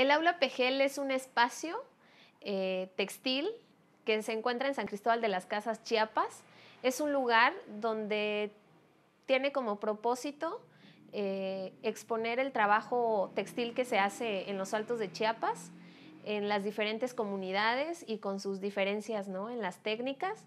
El aula Pegel es un espacio eh, textil que se encuentra en San Cristóbal de las Casas, Chiapas. Es un lugar donde tiene como propósito eh, exponer el trabajo textil que se hace en los altos de Chiapas, en las diferentes comunidades y con sus diferencias ¿no? en las técnicas.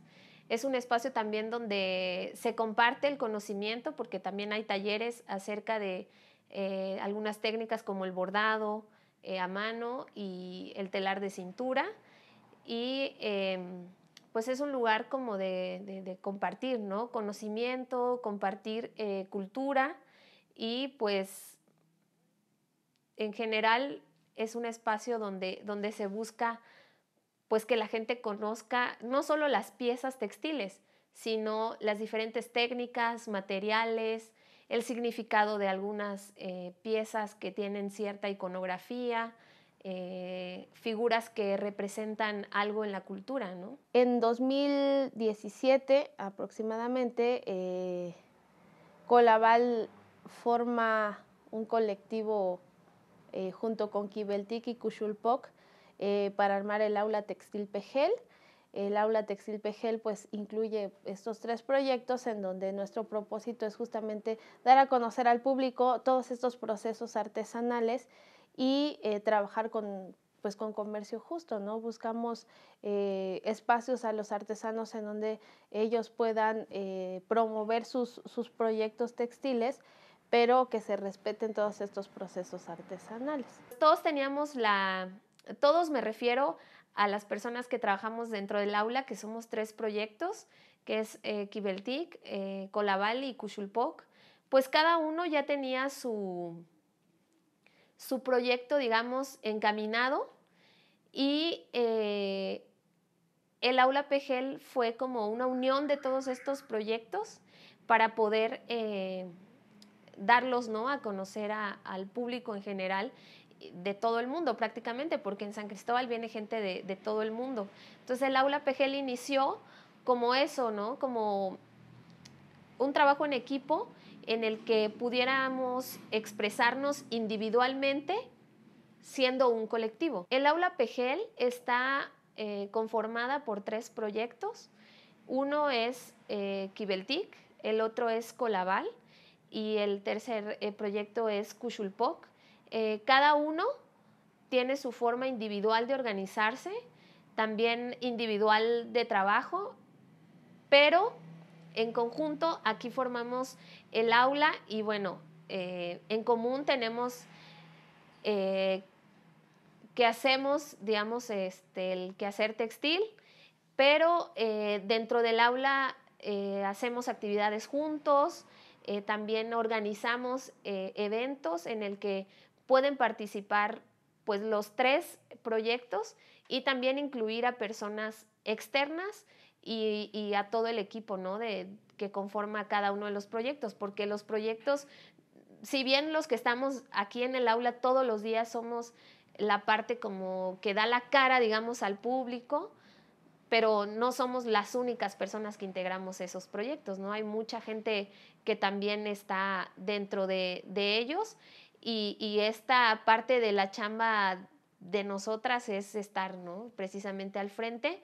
Es un espacio también donde se comparte el conocimiento porque también hay talleres acerca de eh, algunas técnicas como el bordado, eh, a mano y el telar de cintura. Y eh, pues es un lugar como de, compartir, ¿no? Conocimiento, compartir eh, cultura y pues en general es un espacio donde, donde se busca pues que la gente conozca no solo las piezas textiles, sino las diferentes técnicas, materiales, el significado de algunas eh, piezas que tienen cierta iconografía, eh, figuras que representan algo en la cultura, ¿no? En 2017 aproximadamente, eh, Colabal forma un colectivo junto con Kibeltik y Kushulpok para armar el aula textil Pejel. El aula textil Pegel pues incluye estos tres proyectos en donde nuestro propósito es justamente dar a conocer al público todos estos procesos artesanales y eh, trabajar con pues con comercio justo, ¿no? Buscamos eh, espacios a los artesanos en donde ellos puedan eh, promover sus, sus proyectos textiles, pero que se respeten todos estos procesos artesanales. Todos teníamos la, todos me refiero a las personas que trabajamos dentro del aula, que somos tres proyectos, que es eh, eh, y Cuchulpoc, pues cada uno ya tenía su, su proyecto, digamos, encaminado y eh, el aula Pegel fue como una unión de todos estos proyectos para poder darlos ¿no? a conocer al público en general de todo el mundo prácticamente, porque en San Cristóbal viene gente de, todo el mundo. Entonces el aula PGL inició como eso, ¿no? Como un trabajo en equipo en el que pudiéramos expresarnos individualmente siendo un colectivo. El aula PGEL está eh, conformada por tres proyectos. Uno es eh, Kibeltik, el otro es Colabal y el tercer eh, proyecto es Kushulpok. Eh, cada uno tiene su forma individual de organizarse, también individual de trabajo, pero en conjunto aquí formamos el aula y bueno, eh, en común tenemos eh, que hacemos, digamos, este, el quehacer textil, pero dentro del aula hacemos actividades juntos, también organizamos eventos en el que pueden participar pues los tres proyectos y también incluir a personas externas y, a todo el equipo ¿no? de, que conforma cada uno de los proyectos, porque los proyectos, si bien los que estamos aquí en el aula todos los días somos la parte como que da la cara, digamos, al público, pero no somos las únicas personas que integramos esos proyectos, ¿no? Hay mucha gente que también está dentro de ellos y, esta parte de la chamba de nosotras es estar, ¿no? Precisamente al frente,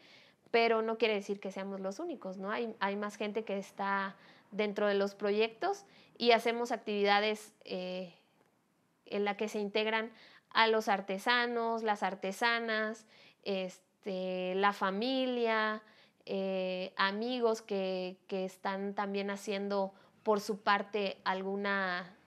pero no quiere decir que seamos los únicos, ¿no? Hay, hay más gente que está dentro de los proyectos y hacemos actividades eh, en las que se integran a los artesanos, las artesanas, este, la familia, eh, amigos que, que están también haciendo por su parte alguna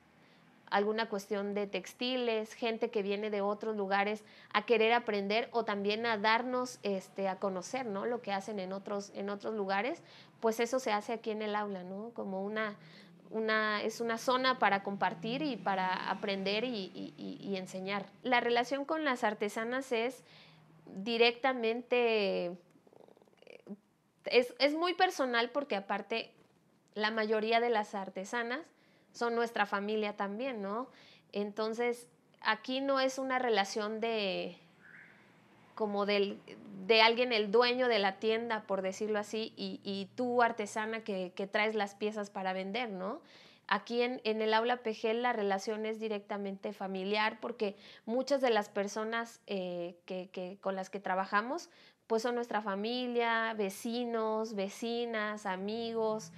alguna cuestión de textiles, gente que viene de otros lugares a querer aprender o también a darnos este, a conocer ¿no? lo que hacen en otros, en otros lugares, pues eso se hace aquí en el aula, ¿no? Como una, una, es una zona para compartir y para aprender y, y, enseñar. La relación con las artesanas es directamente, eh, es, es muy personal porque aparte la mayoría de las artesanas son nuestra familia también, ¿no? Entonces, aquí no es una relación de como del, de alguien, el dueño de la tienda, por decirlo así, y, tú, artesana, que, que, traes las piezas para vender, ¿no? Aquí en, en, el aula PG la relación es directamente familiar porque muchas de las personas eh, que, que, con las que trabajamos pues son nuestra familia, vecinos, vecinas, amigos,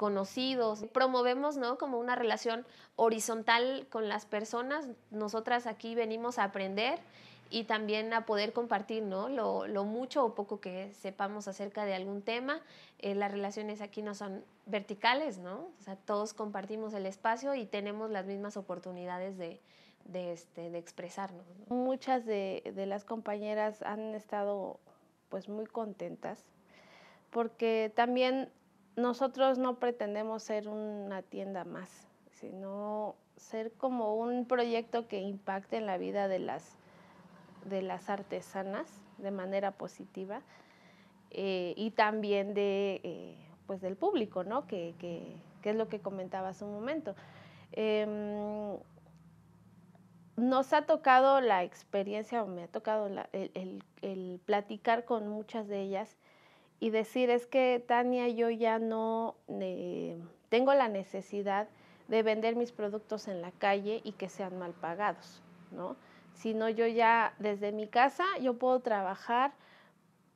conocidos. Promovemos, ¿no? Como una relación horizontal con las personas. Nosotras aquí venimos a aprender y también a poder compartir, ¿no? Lo, lo mucho o poco que sepamos acerca de algún tema. Eh, las relaciones aquí no son verticales, ¿no? sea, todos compartimos el espacio y tenemos las mismas oportunidades de, de, este, de expresarnos. Muchas de, de las compañeras han estado pues muy contentas porque también nosotros no pretendemos ser una tienda más, sino ser como un proyecto que impacte en la vida de las, de las artesanas de manera positiva eh, y también de, eh, pues del público, ¿no? Que, es lo que comentaba hace un momento. Em, nos ha tocado la experiencia, o me ha tocado el, el platicar con muchas de ellas y decir es que Tania, yo ya no eh, tengo la necesidad de vender mis productos en la calle y que sean mal pagados, ¿no? Sino yo ya desde mi casa yo puedo trabajar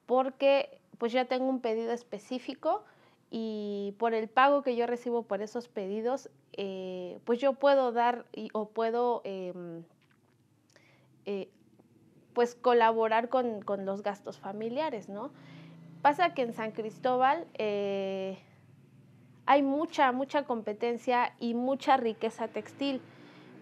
porque pues ya tengo un pedido específico y por el pago que yo recibo por esos pedidos, eh, pues yo puedo dar o puedo em, eh, pues colaborar con, con, los gastos familiares, ¿no? Pasa que en San Cristóbal eh, hay mucha, mucha competencia y mucha riqueza textil,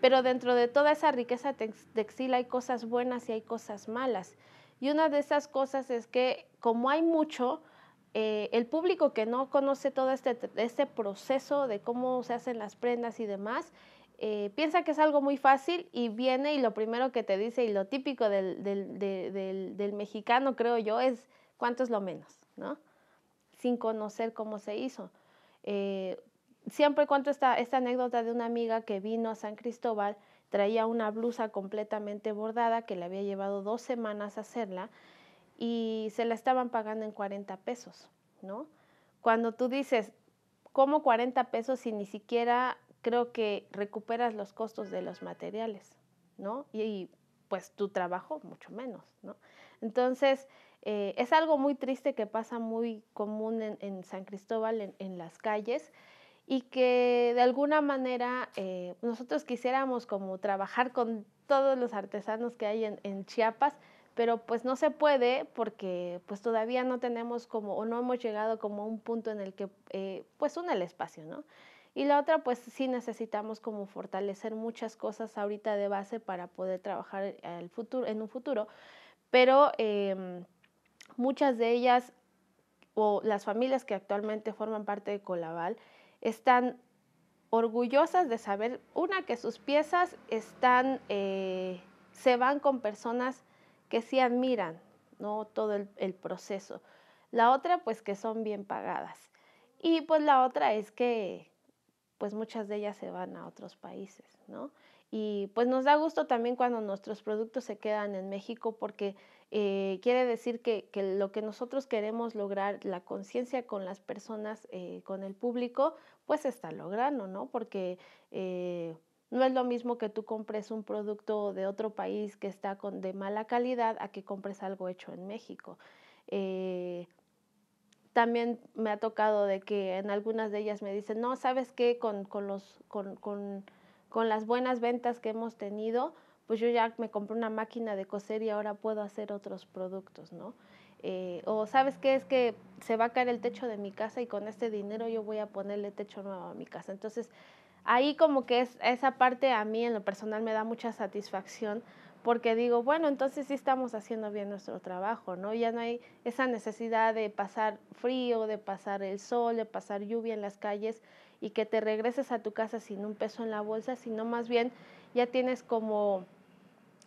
pero dentro de toda esa riqueza textil hay cosas buenas y hay cosas malas. Y una de esas cosas es que como hay mucho, eh, el público que no conoce todo este, este, proceso de cómo se hacen las prendas y demás, eh, piensa que es algo muy fácil y viene y lo primero que te dice y lo típico del mexicano, creo yo, es ¿cuánto es lo menos? ¿no? Sin conocer cómo se hizo. Eh, siempre cuento esta, esta anécdota de una amiga que vino a San Cristóbal, traía una blusa completamente bordada que le había llevado dos semanas hacerla y se la estaban pagando en 40 pesos, ¿no? Cuando tú dices, ¿cómo 40 pesos si ni siquiera creo que recuperas los costos de los materiales, ¿no? Y, y pues tu trabajo mucho menos, ¿no? Entonces, eh, es algo muy triste que pasa muy común en, San Cristóbal, en, las calles, y que de alguna manera eh, nosotros quisiéramos como trabajar con todos los artesanos que hay en, Chiapas, pero pues no se puede porque pues todavía no tenemos como, o no hemos llegado como a un punto en el que eh, pues une el espacio, ¿no? Y la otra, pues sí necesitamos como fortalecer muchas cosas ahorita de base para poder trabajar el futuro, en un futuro, pero em, Muchas de ellas o las familias que actualmente forman parte de Colaval están orgullosas de saber, una, que sus piezas están, eh, se van con personas que sí admiran ¿no? todo el, proceso. La otra, pues que son bien pagadas. Y pues la otra es que pues muchas de ellas se van a otros países, ¿no? Y pues nos da gusto también cuando nuestros productos se quedan en México porque eh, quiere decir que, lo que nosotros queremos lograr, la conciencia con las personas, eh, con el público, pues está logrando, ¿no? Porque eh, no es lo mismo que tú compres un producto de otro país que está con, de mala calidad a que compres algo hecho en México. también me ha tocado de que en algunas de ellas me dicen, no, ¿sabes qué? con las buenas ventas que hemos tenido, pues yo ya me compré una máquina de coser y ahora puedo hacer otros productos, ¿no? Eh, o sabes qué es que se va a caer el techo de mi casa y con este dinero yo voy a ponerle techo nuevo a mi casa. Entonces, ahí como que es, esa parte a mí en lo personal me da mucha satisfacción porque digo, bueno, entonces sí estamos haciendo bien nuestro trabajo, ¿no? Ya no hay esa necesidad de pasar frío, de pasar el sol, de pasar lluvia en las calles y que te regreses a tu casa sin un peso en la bolsa, sino más bien ya tienes como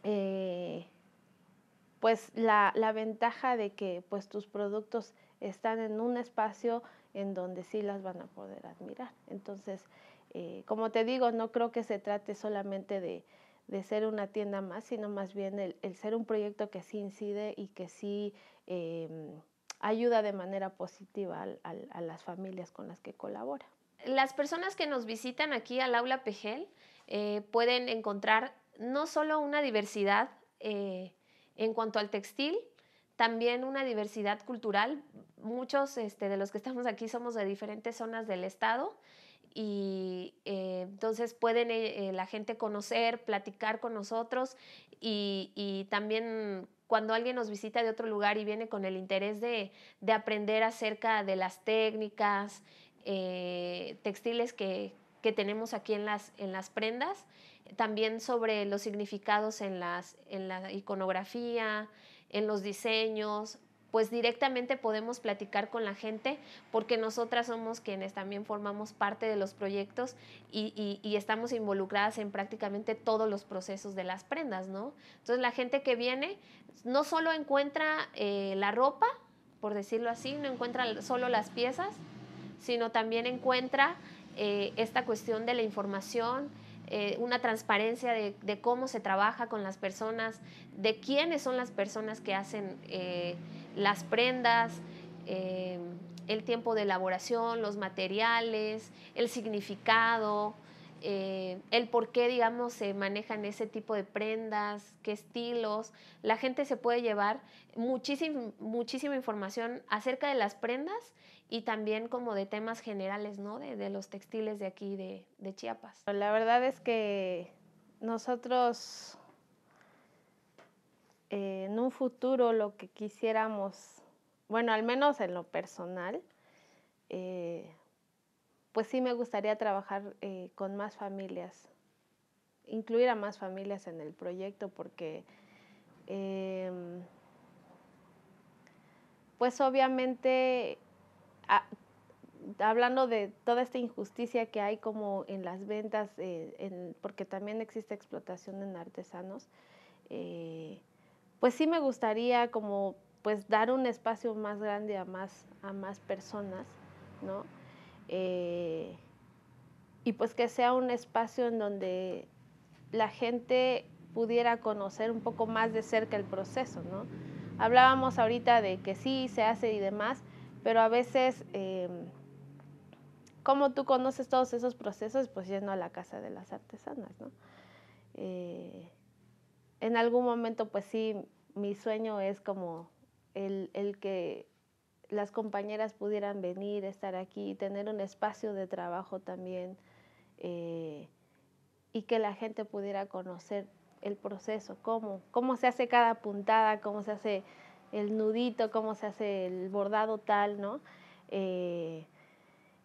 eh, pues la, ventaja de que pues tus productos están en un espacio en donde sí las van a poder admirar. Entonces, eh, como te digo, no creo que se trate solamente de, ser una tienda más, sino más bien el, ser un proyecto que sí incide y que sí em, ayuda de manera positiva a las familias con las que colabora. Las personas que nos visitan aquí al aula Pegel, eh, pueden encontrar no solo una diversidad eh, en cuanto al textil, también una diversidad cultural. Muchos este, de los que estamos aquí somos de diferentes zonas del estado y eh, entonces pueden la gente conocer, platicar con nosotros y, también cuando alguien nos visita de otro lugar y viene con el interés de, aprender acerca de las técnicas textiles que, que tenemos aquí en las, prendas, también sobre los significados en, la iconografía, en los diseños, pues directamente podemos platicar con la gente porque nosotras somos quienes también formamos parte de los proyectos y, estamos involucradas en prácticamente todos los procesos de las prendas, ¿no? Entonces la gente que viene no solo encuentra eh, la ropa, por decirlo así, no encuentra solo las piezas, sino también encuentra eh, esta cuestión de la información, eh, una transparencia de, cómo se trabaja con las personas, de quiénes son las personas que hacen eh, las prendas, el tiempo de elaboración, los materiales, el significado, el por qué, digamos, se manejan ese tipo de prendas, qué estilos. La gente se puede llevar muchísima información acerca de las prendas y también como de temas generales, ¿no? De, los textiles de aquí, de, Chiapas. La verdad es que nosotros eh, en un futuro lo que quisiéramos, bueno, al menos en lo personal, eh, pues sí me gustaría trabajar eh, con más familias, incluir a más familias en el proyecto porque em, pues obviamente Ah, hablando de toda esta injusticia que hay como en las ventas, eh, porque también existe explotación en artesanos, eh, pues sí me gustaría como pues dar un espacio más grande a más, a más personas, ¿no? Eh, y pues que sea un espacio en donde la gente pudiera conocer un poco más de cerca el proceso, ¿no? Hablábamos ahorita de que sí se hace y demás, pero a veces, em, como tú conoces todos esos procesos, pues lleno a la casa de las artesanas, ¿no? Eh, en algún momento, pues sí, mi sueño es como el, que las compañeras pudieran venir, estar aquí, tener un espacio de trabajo también eh, y que la gente pudiera conocer el proceso, cómo, cómo se hace cada puntada, cómo se hace el nudito, cómo se hace el bordado tal, ¿no? Eh,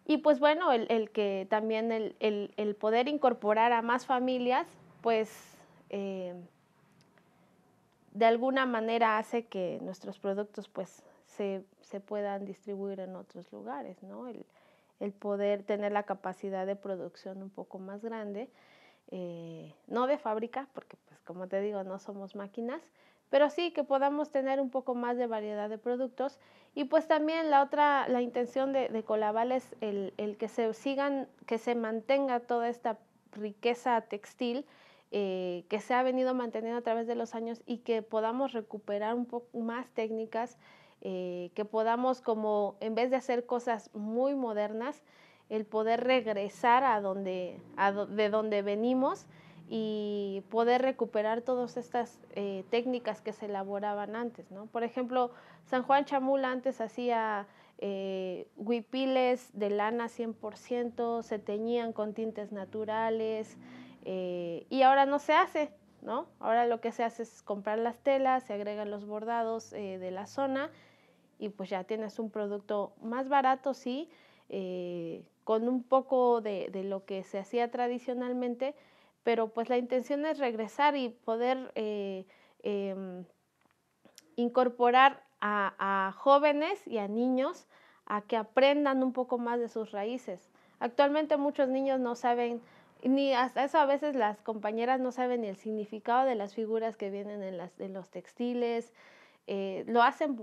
y pues bueno, el, que también el, poder incorporar a más familias, pues eh, de alguna manera hace que nuestros productos pues se, se puedan distribuir en otros lugares, ¿no? El, poder tener la capacidad de producción un poco más grande eh, no de fábrica, porque pues, como te digo, no somos máquinas, pero sí que podamos tener un poco más de variedad de productos. Y pues también la otra, la intención de, Colabal es el, que se sigan, que se mantenga toda esta riqueza textil eh, que se ha venido manteniendo a través de los años y que podamos recuperar un poco más técnicas, eh, que podamos como, en vez de hacer cosas muy modernas, el poder regresar a donde, de donde venimos y poder recuperar todas estas eh, técnicas que se elaboraban antes, ¿no? Por ejemplo, San Juan Chamula antes hacía eh, huipiles de lana 100%, se teñían con tintes naturales eh, y ahora no se hace, ¿no? Ahora lo que se hace es comprar las telas, se agregan los bordados de la zona y pues ya tienes un producto más barato, sí, eh, con un poco de, lo que se hacía tradicionalmente, pero pues la intención es regresar y poder eh, em, incorporar a, jóvenes y a niños a que aprendan un poco más de sus raíces. Actualmente muchos niños no saben, ni hasta eso a veces las compañeras no saben ni el significado de las figuras que vienen en, los textiles, eh, lo hacen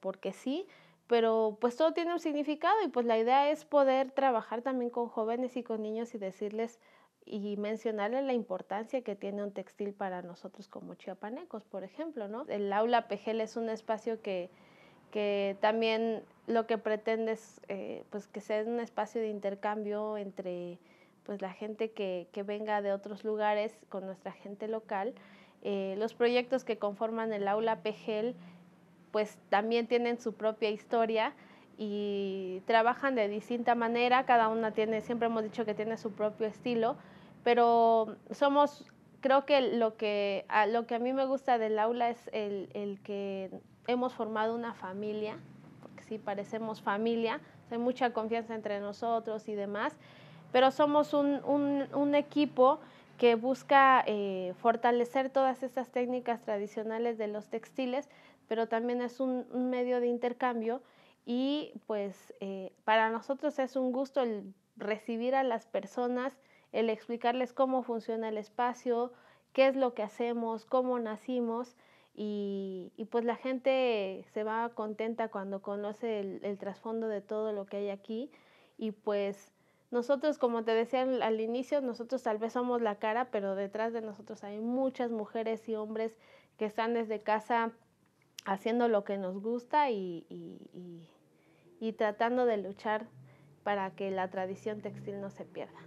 porque sí, pero pues todo tiene un significado y pues la idea es poder trabajar también con jóvenes y con niños y decirles y mencionarles la importancia que tiene un textil para nosotros como chiapanecos, por ejemplo, El aula PEGEL es un espacio que, también lo que pretende es eh, pues, que sea un espacio de intercambio entre pues, la gente que, venga de otros lugares con nuestra gente local. Eh, los proyectos que conforman el aula PEGEL pues también tienen su propia historia y trabajan de distinta manera, cada una tiene, siempre hemos dicho que tiene su propio estilo, pero somos, creo que lo que a, mí me gusta del aula es el, que hemos formado una familia, porque sí parecemos familia, hay mucha confianza entre nosotros y demás, pero somos un, equipo que busca eh, fortalecer todas estas técnicas tradicionales de los textiles pero también es un, medio de intercambio y pues eh, para nosotros es un gusto el recibir a las personas, el explicarles cómo funciona el espacio, qué es lo que hacemos, cómo nacimos y, pues la gente se va contenta cuando conoce el trasfondo de todo lo que hay aquí y pues nosotros, como te decía al inicio, nosotros tal vez somos la cara, pero detrás de nosotros hay muchas mujeres y hombres que están desde casa haciendo lo que nos gusta y, y, y, tratando de luchar para que la tradición textil no se pierda.